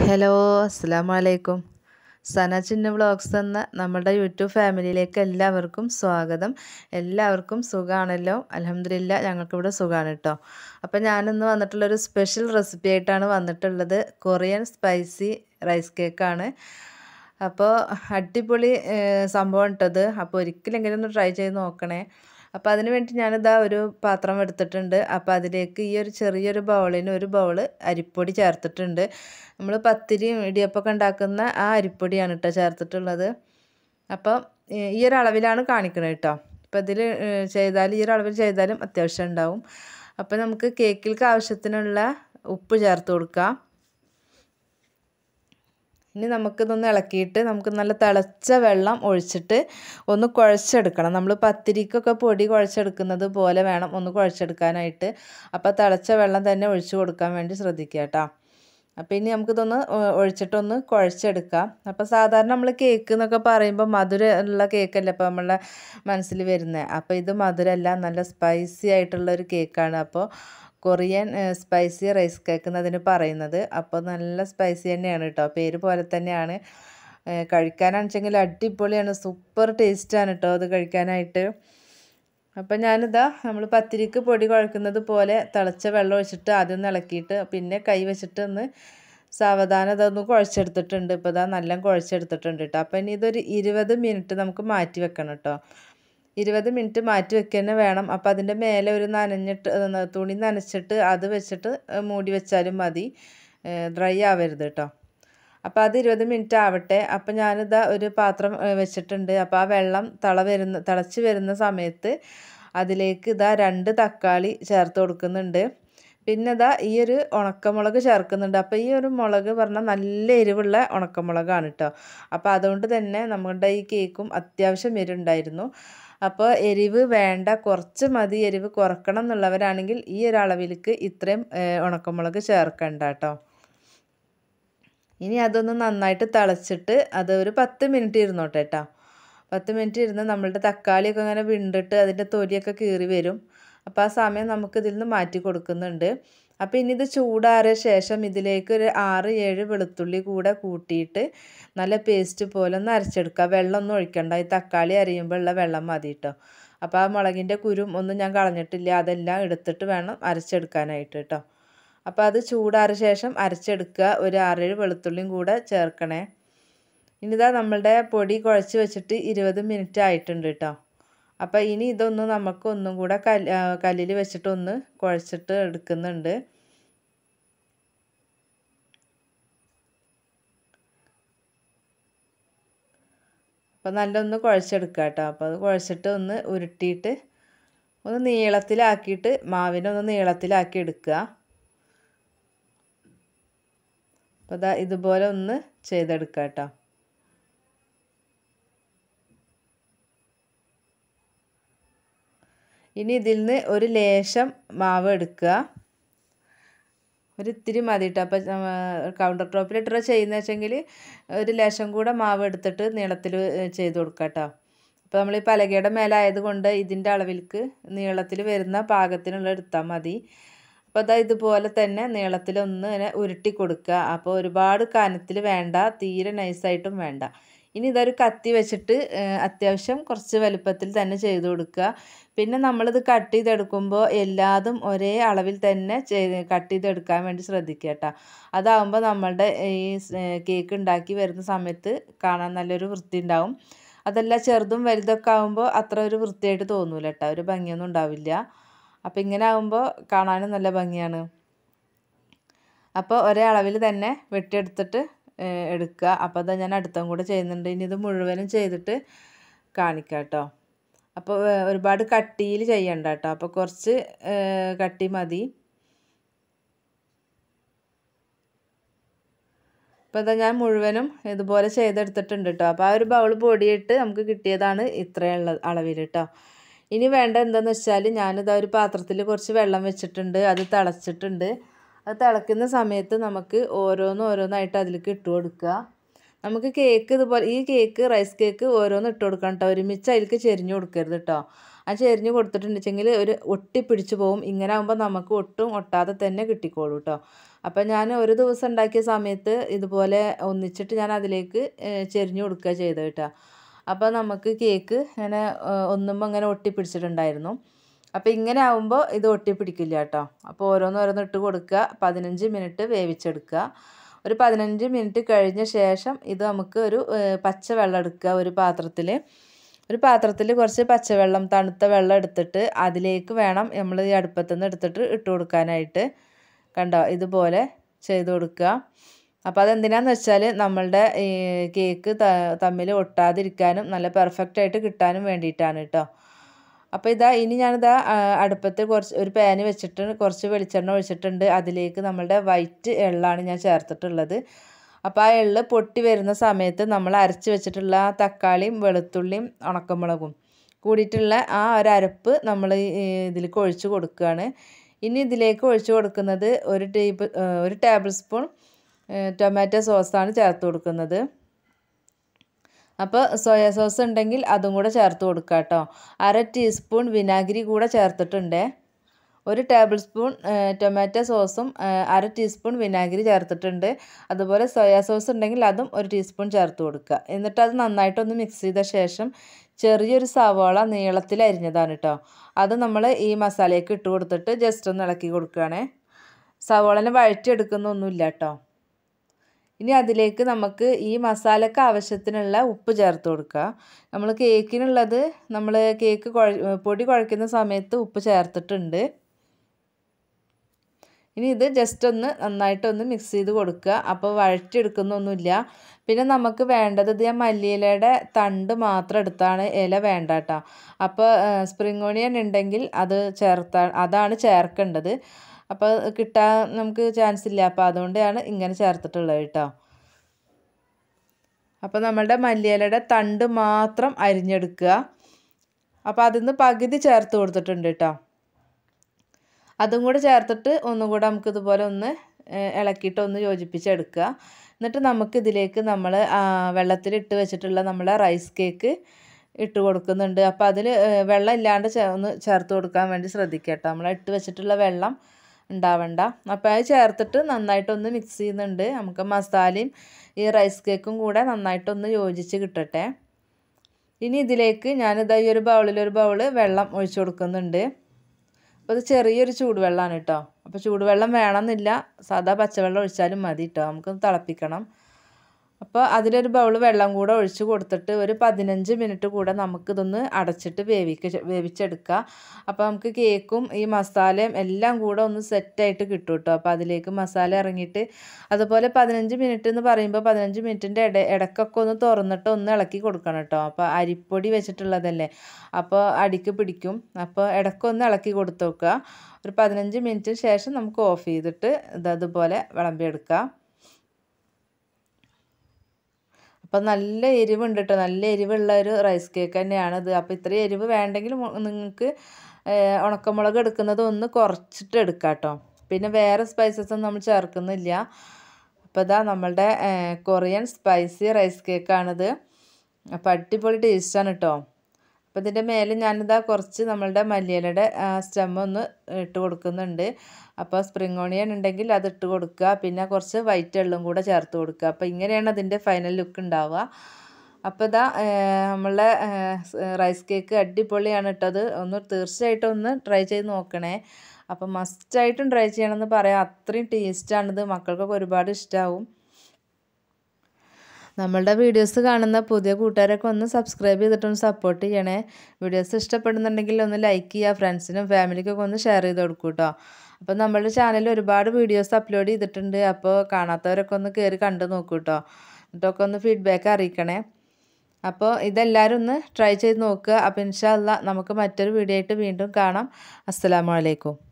hello അസ്സാമലൈക്കും സന ചിന്ന vlogs എന്ന നമ്മുടെ യൂട്യൂബ് ഫാമിലിയിലേക്ക് എല്ലാവർക്കും സ്വാഗതം എല്ലാവർക്കും സുഖമാണല്ലോ അലഹമില്ല ഞങ്ങൾക്കിവിടെ സുഖമാണ് കേട്ടോ അപ്പം ഞാനിന്ന് വന്നിട്ടുള്ളൊരു സ്പെഷ്യൽ റെസിപ്പി ആയിട്ടാണ് വന്നിട്ടുള്ളത് കൊറിയൻ സ്പൈസി റൈസ് കേക്കാണ് അപ്പോൾ അടിപൊളി സംഭവം ഇട്ടത് അപ്പോൾ ഒരിക്കലെങ്കിലും ഒന്ന് ട്രൈ ചെയ്ത് നോക്കണേ അപ്പോൾ അതിന് വേണ്ടി ഞാനിതാ ഒരു പാത്രം എടുത്തിട്ടുണ്ട് അപ്പോൾ അതിലേക്ക് ഈ ഒരു ചെറിയൊരു ബൗളിന് ഒരു ബൗള് അരിപ്പൊടി ചേർത്തിട്ടുണ്ട് നമ്മൾ പത്തിരിയും ഇടിയപ്പൊക്കെ ഉണ്ടാക്കുന്ന ആ അരിപ്പൊടിയാണ് കേട്ടോ ചേർത്തിട്ടുള്ളത് അപ്പോൾ ഈ ഒരു അളവിലാണ് കാണിക്കുന്നത് കേട്ടോ അപ്പോൾ ഇതിൽ ചെയ്താൽ ഈ ഒരു അളവിൽ ചെയ്താലും അത്യാവശ്യം ഉണ്ടാവും അപ്പോൾ നമുക്ക് കേക്കിൽക്ക് ആവശ്യത്തിനുള്ള ഉപ്പ് ചേർത്ത് കൊടുക്കാം ഇനി നമുക്കിതൊന്ന് ഇളക്കിയിട്ട് നമുക്ക് നല്ല തിളച്ച വെള്ളം ഒഴിച്ചിട്ട് ഒന്ന് കുഴച്ചെടുക്കണം നമ്മൾ പത്തിരിക്കൊക്കെ പൊടി കുഴച്ചെടുക്കുന്നത് പോലെ വേണം ഒന്ന് കുഴച്ചെടുക്കാനായിട്ട് അപ്പോൾ തിളച്ച വെള്ളം തന്നെ ഒഴിച്ച് കൊടുക്കാൻ വേണ്ടി ശ്രദ്ധിക്കുക കേട്ടോ അപ്പോൾ ഇനി നമുക്കിതൊന്ന് ഒഴിച്ചിട്ടൊന്ന് കുഴച്ചെടുക്കാം അപ്പോൾ സാധാരണ നമ്മൾ കേക്ക് എന്നൊക്കെ പറയുമ്പോൾ മധുരമുള്ള ഉള്ള കേക്കല്ലേ അപ്പോൾ നമ്മളെ മനസ്സിൽ വരുന്നത് അപ്പോൾ ഇത് മധുരമല്ല നല്ല സ്പൈസി ആയിട്ടുള്ള ഒരു കേക്കാണ് അപ്പോൾ കൊറിയൻ സ്പൈസി റൈസ് കേക്ക് എന്നതിന് പറയുന്നത് അപ്പോൾ നല്ല സ്പൈസി തന്നെയാണ് കേട്ടോ പേര് പോലെ തന്നെയാണ് വെച്ചെങ്കിൽ അടിപൊളിയാണ് സൂപ്പർ ടേസ്റ്റാണ് കേട്ടോ അത് കഴിക്കാനായിട്ട് അപ്പം ഞാനിതാ നമ്മൾ പത്തിരിക്ക് പൊടി കുഴക്കുന്നത് പോലെ തിളച്ച വെള്ളം ഒഴിച്ചിട്ട് ആദ്യം ഒന്ന് ഇളക്കിയിട്ട് പിന്നെ കൈ വെച്ചിട്ട് ഒന്ന് സാവധാനം ഇതൊന്ന് കുഴച്ചെടുത്തിട്ടുണ്ട് ഇപ്പോൾ ഇതാ നല്ല കുഴച്ചെടുത്തിട്ടുണ്ട് കേട്ടോ അപ്പം ഇനി ഇതൊരു ഇരുപത് മിനിറ്റ് നമുക്ക് മാറ്റി വെക്കണം കേട്ടോ ഇരുപത് മിനിറ്റ് മാറ്റി വെക്കുക തന്നെ വേണം അപ്പം അതിൻ്റെ മേലെ ഒരു നനഞ്ഞിട്ട് തുണി നനച്ചിട്ട് അത് വെച്ചിട്ട് മൂടി വെച്ചാലും മതി ഡ്രൈ ആവരുത് കേട്ടോ അപ്പോൾ അത് ഇരുപത് മിനിറ്റ് ആവട്ടെ അപ്പോൾ ഞാനിതാ ഒരു പാത്രം വെച്ചിട്ടുണ്ട് അപ്പോൾ ആ വെള്ളം തള വരുന്ന തിളച്ച് വരുന്ന സമയത്ത് അതിലേക്ക് ഇതാ രണ്ട് തക്കാളി ചേർത്ത് കൊടുക്കുന്നുണ്ട് പിന്നെ ഇതാ ഈ ഒരു ഉണക്കമുളക് ചേർക്കുന്നുണ്ട് അപ്പോൾ ഈ ഒരു മുളക് പറഞ്ഞാൽ നല്ല എരിവുള്ള ഉണക്കമുളകാണ് കേട്ടോ അപ്പോൾ അതുകൊണ്ട് തന്നെ നമ്മുടെ ഈ കേക്കും അത്യാവശ്യം എരിവുണ്ടായിരുന്നു അപ്പോൾ എരിവ് വേണ്ട കുറച്ച് മതി എരിവ് കുറക്കണം എന്നുള്ളവരാണെങ്കിൽ ഈ ഒരളവിലേക്ക് അളവിലേക്ക് ഇത്രയും ഉണക്കമുളക് ചേർക്കണ്ട കേട്ടോ ഇനി അതൊന്ന് നന്നായിട്ട് തിളച്ചിട്ട് അത് ഒരു പത്ത് മിനിറ്റ് ഇരുന്നോട്ടെ കേട്ടോ പത്ത് മിനിറ്റ് ഇരുന്ന് നമ്മളുടെ തക്കാളിയൊക്കെ അങ്ങനെ വിണ്ടിട്ട് അതിൻ്റെ തൊലിയൊക്കെ കീറി വരും അപ്പോൾ ആ സമയം നമുക്ക് ഇതിൽ നിന്ന് മാറ്റി കൊടുക്കുന്നുണ്ട് അപ്പോൾ ഇനി ഇത് ചൂടാറിയ ശേഷം ഇതിലേക്ക് ഒരു ആറ് ഏഴ് വെളുത്തുള്ളി കൂടെ കൂട്ടിയിട്ട് നല്ല പേസ്റ്റ് പോലെ ഒന്ന് അരച്ചെടുക്കുക വെള്ളമൊന്നും ഒഴിക്കണ്ട ഈ തക്കാളി അരിയുമ്പോൾ ഉള്ള വെള്ളം മതി കേട്ടോ അപ്പോൾ ആ മുളകിൻ്റെ കുരും ഒന്നും ഞാൻ കളഞ്ഞിട്ടില്ല അതെല്ലാം എടുത്തിട്ട് വേണം അരച്ചെടുക്കാനായിട്ട് കേട്ടോ അപ്പോൾ അത് ചൂടാറിയ ശേഷം അരച്ചെടുക്കുക ഒരു ആറേഴ് വെളുത്തുള്ളിയും കൂടെ ചേർക്കണേ ഇതാ നമ്മളുടെ പൊടി കുഴച്ച് വെച്ചിട്ട് ഇരുപത് മിനിറ്റ് ആയിട്ടുണ്ട് കേട്ടോ അപ്പോൾ ഇനി ഇതൊന്ന് നമുക്ക് ഒന്നും കൂടെ കല്ല് കല്ലിൽ വെച്ചിട്ടൊന്ന് കുഴച്ചിട്ട് എടുക്കുന്നുണ്ട് അപ്പോൾ നല്ലൊന്ന് കുഴച്ചെടുക്കുക കേട്ടോ അപ്പോൾ അത് കുഴച്ചിട്ട് ഒന്ന് ഉരുട്ടിയിട്ട് ഒന്ന് നീളത്തിലാക്കിയിട്ട് മാവിനെ ഒന്ന് നീളത്തിലാക്കി എടുക്കുക അപ്പോൾ ഇതാ ഇതുപോലെ ഒന്ന് ചെയ്തെടുക്കാം കേട്ടോ ഇനി ഇതിൽ നിന്ന് ഒരു ലേശം മാവ് എടുക്കുക ഒരു ഇത്തിരി കേട്ടോ അപ്പോൾ കൗണ്ടർ ടോപ്പിൽ ഇട്ടറ ചെയ്യുന്ന വെച്ചെങ്കിൽ ഒരു ലേശം കൂടെ മാവ് എടുത്തിട്ട് നീളത്തിൽ ചെയ്ത് കൊടുക്കുക കേട്ടോ അപ്പോൾ നമ്മൾ ഈ പലകയുടെ കൊണ്ട് ഇതിൻ്റെ അളവിൽക്ക് നീളത്തിൽ വരുന്ന പാകത്തിനുള്ള എടുത്താൽ മതി അപ്പോൾ അതാ ഇതുപോലെ തന്നെ ഒന്ന് ഇങ്ങനെ ഉരുട്ടി കൊടുക്കുക അപ്പോൾ ഒരുപാട് കനത്തിൽ വേണ്ട തീരെ നൈസായിട്ടും വേണ്ട ഇനി ഇതൊരു കത്തി വെച്ചിട്ട് അത്യാവശ്യം കുറച്ച് വലുപ്പത്തിൽ തന്നെ ചെയ്ത് കൊടുക്കുക പിന്നെ നമ്മളിത് കട്ട് ചെയ്തെടുക്കുമ്പോൾ എല്ലാതും ഒരേ അളവിൽ തന്നെ ചെയ്ത് കട്ട് ചെയ്തെടുക്കാൻ വേണ്ടി ശ്രദ്ധിക്കുക കേട്ടോ അതാവുമ്പോൾ നമ്മളുടെ ഈ കേക്ക് ഉണ്ടാക്കി വരുന്ന സമയത്ത് കാണാൻ നല്ലൊരു വൃത്തി ഉണ്ടാവും അതെല്ലാം ചെറുതും വലുതൊക്കെ ആകുമ്പോൾ അത്ര ഒരു വൃത്തിയായിട്ട് തോന്നൂല കേട്ടോ ഒരു ഭംഗിയൊന്നും ഉണ്ടാവില്ല അപ്പോൾ ഇങ്ങനെ ആകുമ്പോൾ കാണാനും നല്ല ഭംഗിയാണ് അപ്പോൾ ഒരേ അളവിൽ തന്നെ വെട്ടിയെടുത്തിട്ട് എടുക്കുക അപ്പോൾ അതാ ഞാൻ അടുത്തും കൂടെ ചെയ്യുന്നുണ്ട് ഇനി ഇത് മുഴുവനും ചെയ്തിട്ട് കാണിക്കാം കേട്ടോ അപ്പോൾ ഒരുപാട് കട്ടിയിൽ ചെയ്യണ്ട കേട്ടോ അപ്പോൾ കുറച്ച് കട്ടി മതി അപ്പോൾ ഇതാ ഞാൻ മുഴുവനും ഇതുപോലെ ചെയ്തെടുത്തിട്ടുണ്ട് കേട്ടോ അപ്പോൾ ആ ഒരു ബൗൾ പൊടിയിട്ട് നമുക്ക് കിട്ടിയതാണ് ഇത്രയുള്ള അളവിൽ കേട്ടോ ഇനി വേണ്ട എന്താന്ന് വെച്ചാൽ ഞാനിതാ ഒരു പാത്രത്തിൽ കുറച്ച് വെള്ളം വെച്ചിട്ടുണ്ട് അത് തിളച്ചിട്ടുണ്ട് അത് തിളക്കുന്ന സമയത്ത് നമുക്ക് ഓരോന്ന് ഓരോന്നായിട്ട് അതിലേക്ക് ഇട്ട് കൊടുക്കുക നമുക്ക് കേക്ക് ഇതുപോലെ ഈ കേക്ക് റൈസ് കേക്ക് ഓരോന്ന് ഇട്ട് കൊടുക്കണം കേട്ടോ ഒരുമിച്ച് അതിലേക്ക് ചെരിഞ്ഞു കൊടുക്കരുത് കേട്ടോ ആ ചെരിഞ്ഞ് കൊടുത്തിട്ടുണ്ടെങ്കിൽ ഒരു ഒട്ടി പിടിച്ചു പോകും ഇങ്ങനെ ആകുമ്പോൾ നമുക്ക് ഒട്ടും ഒട്ടാതെ തന്നെ കിട്ടിക്കോളൂ കേട്ടോ അപ്പം ഞാൻ ഒരു ദിവസം ഉണ്ടാക്കിയ സമയത്ത് ഇതുപോലെ ഒന്നിച്ചിട്ട് ഞാൻ അതിലേക്ക് ചെരിഞ്ഞു കൊടുക്കുക ചെയ്തത് കേട്ടോ അപ്പോൾ നമുക്ക് കേക്ക് ഇങ്ങനെ ഒന്നുമ്പോൾ ഇങ്ങനെ ഒട്ടിപ്പിടിച്ചിട്ടുണ്ടായിരുന്നു അപ്പോൾ ഇങ്ങനെ ആവുമ്പോൾ ഇത് ഒട്ടിപ്പിടിക്കില്ല കേട്ടോ അപ്പോൾ ഓരോന്നോരോന്ന് ഇട്ട് കൊടുക്കുക പതിനഞ്ച് മിനിറ്റ് വേവിച്ചെടുക്കുക ഒരു പതിനഞ്ച് മിനിറ്റ് കഴിഞ്ഞ ശേഷം ഇത് നമുക്ക് ഒരു പച്ച വെള്ളം എടുക്കുക ഒരു പാത്രത്തിൽ ഒരു പാത്രത്തിൽ കുറച്ച് പച്ചവെള്ളം തണുത്ത വെള്ളം എടുത്തിട്ട് അതിലേക്ക് വേണം നമ്മൾ ഈ അടുപ്പത്തുനിന്ന് എടുത്തിട്ട് ഇട്ട് കൊടുക്കാനായിട്ട് കണ്ടോ ഇതുപോലെ ചെയ്ത് കൊടുക്കുക അപ്പോൾ അതെന്തിനാന്ന് വെച്ചാൽ നമ്മളുടെ കേക്ക് തമ്മിൽ ഒട്ടാതിരിക്കാനും നല്ല പെർഫെക്റ്റ് ആയിട്ട് കിട്ടാനും വേണ്ടിയിട്ടാണ് കേട്ടോ അപ്പോൾ ഇതാ ഇനി ഞാനിതാ അടുപ്പത്ത് കുറച്ച് ഒരു പാന് വെച്ചിട്ട് കുറച്ച് വെളിച്ചെണ്ണ ഒഴിച്ചിട്ടുണ്ട് അതിലേക്ക് നമ്മളുടെ വൈറ്റ് എള്ളാണ് ഞാൻ ചേർത്തിട്ടുള്ളത് അപ്പോൾ ആ എള്ള് പൊട്ടി വരുന്ന സമയത്ത് നമ്മൾ അരച്ച് വെച്ചിട്ടുള്ള തക്കാളിയും വെളുത്തുള്ളിയും ഉണക്കമുളകും കൂടിയിട്ടുള്ള ആ ഒരു അരപ്പ് നമ്മൾ ഇതിലേക്ക് ഒഴിച്ച് കൊടുക്കുകയാണ് ഇനി ഇതിലേക്ക് ഒഴിച്ച് കൊടുക്കുന്നത് ഒരു ടേബിൾ ഒരു ടേബിൾ സ്പൂൺ ടൊമാറ്റോ സോസാണ് ചേർത്ത് കൊടുക്കുന്നത് അപ്പോൾ സോയ സോസ് ഉണ്ടെങ്കിൽ അതും കൂടെ ചേർത്ത് കൊടുക്കുക കേട്ടോ അര ടീസ്പൂൺ വിനാഗിരി കൂടെ ചേർത്തിട്ടുണ്ട് ഒരു ടേബിൾ സ്പൂൺ ടൊമാറ്റോ സോസും അര ടീസ്പൂൺ വിനാഗിരി ചേർത്തിട്ടുണ്ട് അതുപോലെ സോയാ സോസ് ഉണ്ടെങ്കിൽ അതും ഒരു ടീസ്പൂൺ ചേർത്ത് കൊടുക്കുക എന്നിട്ട് അത് നന്നായിട്ടൊന്ന് മിക്സ് ചെയ്ത ശേഷം ചെറിയൊരു സവാള നീളത്തിൽ അരിഞ്ഞതാണ് കേട്ടോ അത് നമ്മൾ ഈ മസാലയൊക്കെ ഇട്ട് കൊടുത്തിട്ട് ജസ്റ്റ് ഒന്ന് ഇളക്കി കൊടുക്കുകയാണേ സവാളനെ വഴറ്റിയെടുക്കുന്നൊന്നുമില്ല കേട്ടോ ഇനി അതിലേക്ക് നമുക്ക് ഈ മസാലക്ക് ആവശ്യത്തിനുള്ള ഉപ്പ് ചേർത്ത് കൊടുക്കുക നമ്മൾ കേക്കിനുള്ളത് നമ്മൾ കേക്ക് പൊടി കുഴയ്ക്കുന്ന സമയത്ത് ഉപ്പ് ചേർത്തിട്ടുണ്ട് ഇനി ഇത് ജസ്റ്റ് ഒന്ന് നന്നായിട്ടൊന്ന് മിക്സ് ചെയ്ത് കൊടുക്കുക അപ്പോൾ വഴറ്റിയെടുക്കുന്നൊന്നുമില്ല പിന്നെ നമുക്ക് വേണ്ടത് ഇത് ഞാൻ മല്ലിയിലയുടെ തണ്ട് മാത്രം എടുത്താണ് ഇല വേണ്ട കേട്ടോ അപ്പോൾ സ്പ്രിങ് ഓണിയൻ ഉണ്ടെങ്കിൽ അത് ചേർത്താ അതാണ് ചേർക്കേണ്ടത് അപ്പോൾ കിട്ടാൻ നമുക്ക് ചാൻസ് ഇല്ല അപ്പോൾ അതുകൊണ്ടാണ് ഇങ്ങനെ ചേർത്തിട്ടുള്ളത് കേട്ടോ അപ്പോൾ നമ്മളുടെ മല്ലിയിലയുടെ തണ്ട് മാത്രം അരിഞ്ഞെടുക്കുക അപ്പോൾ അതിൽ പകുതി ചേർത്ത് കൊടുത്തിട്ടുണ്ട് കേട്ടോ അതും കൂടെ ചേർത്തിട്ട് ഒന്നും കൂടെ നമുക്ക് ഇതുപോലെ ഒന്ന് ഇളക്കിയിട്ട് ഒന്ന് യോജിപ്പിച്ചെടുക്കുക എന്നിട്ട് നമുക്ക് ഇതിലേക്ക് നമ്മൾ വെള്ളത്തിലിട്ട് വെച്ചിട്ടുള്ള നമ്മളെ റൈസ് കേക്ക് ഇട്ട് കൊടുക്കുന്നുണ്ട് അപ്പോൾ അതിൽ വെള്ളം ഇല്ലാണ്ട് ഒന്ന് ചേർത്ത് കൊടുക്കാൻ വേണ്ടി ശ്രദ്ധിക്കാം കേട്ടോ നമ്മൾ ഇട്ട് വെച്ചിട്ടുള്ള വെള്ളം ഉണ്ടാവണ്ട അപ്പോൾ അത് ചേർത്തിട്ട് നന്നായിട്ടൊന്ന് മിക്സ് ചെയ്യുന്നുണ്ട് നമുക്ക് മസാലയും ഈ റൈസ് കേക്കും കൂടെ നന്നായിട്ടൊന്ന് യോജിച്ച് കിട്ടട്ടെ ഇനി ഇതിലേക്ക് ഞാനിതാ ഈ ഒരു ബൗളിൽ ഒരു ബൗൾ വെള്ളം ഒഴിച്ചു കൊടുക്കുന്നുണ്ട് അപ്പോൾ ഇത് ചെറിയൊരു ചൂടുവെള്ളമാണ് കേട്ടോ അപ്പോൾ ചൂടുവെള്ളം വേണമെന്നില്ല സാധാ പച്ചവെള്ളം ഒഴിച്ചാലും മതി കേട്ടോ നമുക്കൊന്ന് തിളപ്പിക്കണം അപ്പോൾ അതിലൊരു ബൗൾ വെള്ളം കൂടെ ഒഴിച്ച് കൊടുത്തിട്ട് ഒരു പതിനഞ്ച് മിനിറ്റ് കൂടെ നമുക്കിതൊന്ന് അടച്ചിട്ട് വേവിക്ക വേവിച്ചെടുക്കുക അപ്പോൾ നമുക്ക് കേക്കും ഈ മസാലയും എല്ലാം കൂടെ ഒന്ന് സെറ്റായിട്ട് കിട്ടും കേട്ടോ അപ്പോൾ അതിലേക്ക് മസാല ഇറങ്ങിയിട്ട് അതുപോലെ പതിനഞ്ച് മിനിറ്റ് എന്ന് പറയുമ്പോൾ പതിനഞ്ച് മിനിറ്റിൻ്റെ ഇട ഇടക്കൊക്കെ ഒന്ന് തുറന്നിട്ട് ഒന്ന് ഇളക്കി കൊടുക്കണം കേട്ടോ അപ്പോൾ അരിപ്പൊടി വെച്ചിട്ടുള്ളതല്ലേ അപ്പോൾ അടിക്ക് പിടിക്കും അപ്പോൾ ഇടക്കൊന്ന് ഇളക്കി കൊടുത്തു നോക്കുക ഒരു പതിനഞ്ച് മിനിറ്റിന് ശേഷം നമുക്ക് ഓഫ് ചെയ്തിട്ട് അതുപോലെ വിളമ്പിയെടുക്കാം അപ്പം നല്ല എരിവുണ്ട് കേട്ടോ നല്ല എരിവുള്ള ഒരു റൈസ് കേക്ക് തന്നെയാണിത് അപ്പം ഇത്രയും എരിവ് വേണ്ടെങ്കിൽ നിങ്ങൾക്ക് ഉണക്കമുളക് എടുക്കുന്നത് ഒന്ന് കുറച്ചിട്ട് എടുക്കാം കേട്ടോ പിന്നെ വേറെ സ്പൈസസ് ഒന്നും നമ്മൾ ചേർക്കുന്നില്ല അപ്പോൾ ഇതാ നമ്മളുടെ കൊറിയൻ സ്പൈസി റൈസ് കേക്കാണിത് അപ്പം അടിപൊളി ടേസ്റ്റാണ് കേട്ടോ അപ്പോൾ ഇതിൻ്റെ മേലെ ഞാനിതാ കുറച്ച് നമ്മളുടെ മല്ലിയിലയുടെ സ്റ്റെം ഒന്ന് ഇട്ട് കൊടുക്കുന്നുണ്ട് അപ്പോൾ സ്പ്രിങ് ഓണിയൻ ഉണ്ടെങ്കിൽ അത് ഇട്ട് കൊടുക്കുക പിന്നെ കുറച്ച് വൈറ്റ് എള്ളും കൂടെ ചേർത്ത് കൊടുക്കുക അപ്പോൾ ഇങ്ങനെയാണ് അതിൻ്റെ ഫൈനൽ ലുക്ക് ഉണ്ടാവുക അപ്പോൾ ഇതാ നമ്മളെ റൈസ് കേക്ക് അടിപൊളിയാണ് ഇട്ടത് ഒന്ന് തീർച്ചയായിട്ടും ഒന്ന് ട്രൈ ചെയ്ത് നോക്കണേ അപ്പോൾ മസ്റ്റായിട്ടും ട്രൈ ചെയ്യണമെന്ന് പറയാം അത്രയും ടേസ്റ്റാണിത് മക്കൾക്കൊക്കെ ഒരുപാട് ഇഷ്ടമാവും നമ്മളുടെ വീഡിയോസ് കാണുന്ന പുതിയ കൂട്ടുകാരൊക്കെ ഒന്ന് സബ്സ്ക്രൈബ് ചെയ്തിട്ടൊന്ന് സപ്പോർട്ട് ചെയ്യണേ വീഡിയോസ് ഇഷ്ടപ്പെടുന്നുണ്ടെങ്കിൽ ഒന്ന് ലൈക്ക് ചെയ്യുക ഫ്രണ്ട്സിനും ഫാമിലിക്കൊക്കെ ഒന്ന് ഷെയർ ചെയ്ത് കൊടുക്കൂ കേട്ടോ അപ്പോൾ നമ്മളുടെ ചാനലിൽ ഒരുപാട് വീഡിയോസ് അപ്ലോഡ് ചെയ്തിട്ടുണ്ട് അപ്പോൾ കാണാത്തവരൊക്കെ ഒന്ന് കയറി കണ്ടു നോക്കൂ കേട്ടോ എന്നിട്ടൊക്കെ ഒന്ന് ഫീഡ്ബാക്ക് അറിയിക്കണേ അപ്പോൾ ഇതെല്ലാവരും ഒന്ന് ട്രൈ ചെയ്ത് നോക്കുക അപ്പോൾ ഇൻഷാല്ല നമുക്ക് മറ്റൊരു വീഡിയോ ആയിട്ട് വീണ്ടും കാണാം അസ്സാമലൈക്കും